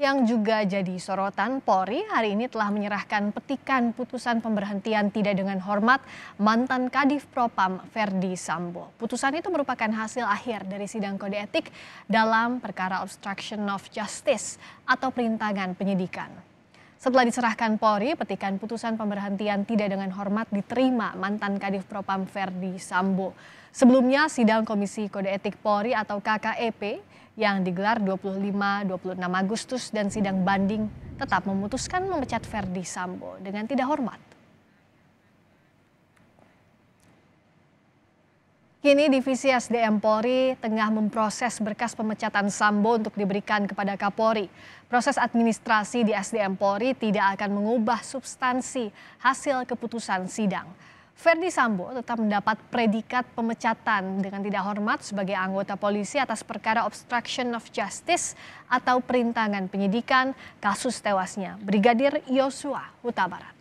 yang juga jadi sorotan Polri hari ini telah menyerahkan petikan putusan pemberhentian tidak dengan hormat mantan Kadif Propam Verdi Sambo. Putusan itu merupakan hasil akhir dari sidang kode etik dalam perkara obstruction of justice atau perintangan penyidikan. Setelah diserahkan Polri, petikan putusan pemberhentian tidak dengan hormat diterima mantan Kadif Propam Verdi Sambo. Sebelumnya, sidang Komisi Kode Etik Polri atau KKEP yang digelar 25-26 Agustus dan sidang banding tetap memutuskan memecat Verdi Sambo dengan tidak hormat. Kini Divisi SDM Polri tengah memproses berkas pemecatan Sambo untuk diberikan kepada Kapolri. Proses administrasi di SDM Polri tidak akan mengubah substansi hasil keputusan sidang. Ferdi Sambo tetap mendapat predikat pemecatan dengan tidak hormat sebagai anggota polisi atas perkara obstruction of justice atau perintangan penyidikan kasus tewasnya Brigadir Yosua Huta Barat.